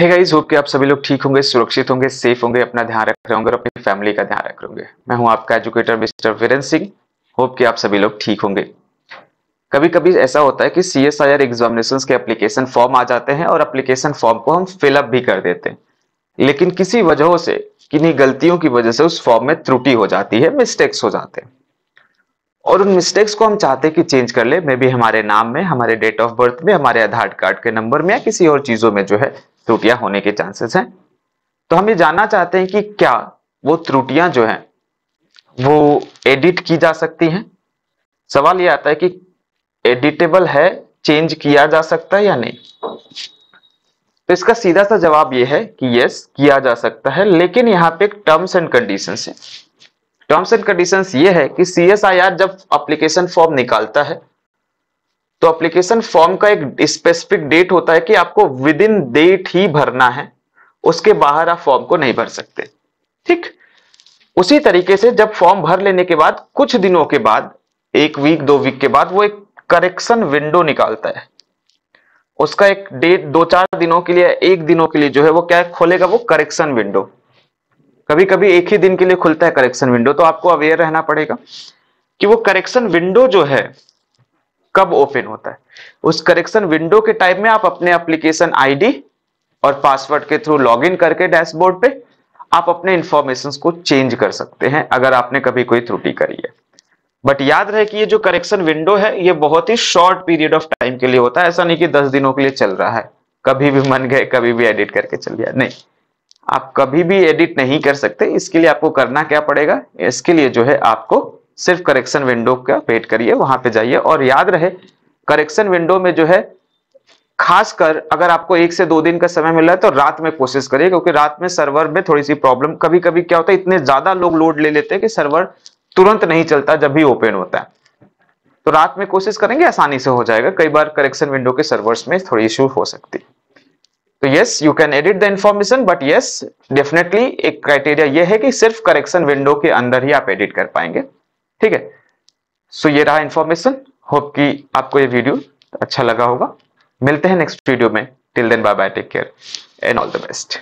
hey guys hope कि आप सभी लोग ठीक होंगे सुरक्षित होंगे सेफ होंगे अपना ध्यान रख रहे होंगे और अपनी फैमिली का ध्यान रख रहे होंगे मैं हूं आपका educator mister Viren Singh hope कि आप सभी लोग ठीक होंगे कभी कभी ऐसा होता है कि C S I R examination के अप्लीकेशन फॉर्म आ जाते हैं और अप्लीकेशन फॉर्म को हम फिलअप भी कर देते हैं लेकिन किसी वजहों से किन्हीं गलतियों की वजह से उस फॉर्म में त्रुटि हो जाती है मिस्टेक्स हो जाते हैं और उन मिस्टेक्स को हम चाहते हैं कि चेंज कर ले मे बी हमारे नाम में हमारे डेट ऑफ बर्थ में हमारे आधार कार्ड के नंबर में या किसी और चीज़ों में जो है त्रुटियां होने के चांसेस हैं तो हम ये जानना चाहते हैं कि क्या वो त्रुटियां जो हैं वो एडिट की जा सकती हैं सवाल ये आता है कि एडिटेबल है चेंज किया जा सकता है या नहीं तो इसका सीधा सा जवाब ये है कि यस किया जा सकता है लेकिन यहाँ पे टर्म्स एंड कंडीशन है टर्म्स एंड कंडीशन ये है कि सी जब अप्लीकेशन फॉर्म निकालता है तो अप्लीकेशन फॉर्म का एक स्पेसिफिक डेट होता है कि आपको विद इन डेट ही भरना है उसके बाहर आप फॉर्म को नहीं भर सकते ठीक उसी तरीके से जब फॉर्म भर लेने के बाद कुछ दिनों के बाद एक वीक दो वीक के बाद वो एक करेक्शन विंडो निकालता है उसका एक डेट दो चार दिनों के लिए एक दिनों के लिए जो है वो क्या खोलेगा वो करेक्शन विंडो कभी कभी एक ही दिन के लिए खुलता है करेक्शन विंडो तो आपको अवेयर रहना पड़ेगा कि वो करेक्शन विंडो जो है कब ओपन होता है उस करेक्शन विंडो के टाइप में आप अपने एप्लीकेशन आईडी और पासवर्ड के थ्रू लॉगिन करके डैशबोर्ड पे आप अपने इंफॉर्मेशन को चेंज कर सकते हैं अगर आपने कभी कोई त्रुटि करी है बट याद रहे कि ये जो करेक्शन विंडो है ये बहुत ही शॉर्ट पीरियड ऑफ टाइम के लिए होता है ऐसा नहीं कि दस दिनों के लिए चल रहा है कभी भी मन गए कभी भी एडिट करके चल गया नहीं आप कभी भी एडिट नहीं कर सकते इसके लिए आपको करना क्या पड़ेगा इसके लिए जो है आपको सिर्फ करेक्शन विंडो का वेट करिए वहां पे जाइए और याद रहे करेक्शन विंडो में जो है खासकर अगर आपको एक से दो दिन का समय मिला है तो रात में कोशिश करिए क्योंकि रात में सर्वर में थोड़ी सी प्रॉब्लम कभी कभी क्या होता है इतने ज्यादा लोग लोड ले लेते हैं कि सर्वर तुरंत नहीं चलता जब भी ओपन होता है तो रात में कोशिश करेंगे आसानी से हो जाएगा कई बार करेक्शन विंडो के सर्वर्स में थोड़ी इश्यू हो सकती है तो yes you can edit the information but yes definitely एक क्राइटेरिया ये है कि सिर्फ करेक्शन विंडो के अंदर ही आप एडिट कर पाएंगे ठीक है सो so, ये रहा इन्फॉर्मेशन होप कि आपको ये वीडियो अच्छा लगा होगा मिलते हैं नेक्स्ट वीडियो में till then bye bye take care and all the best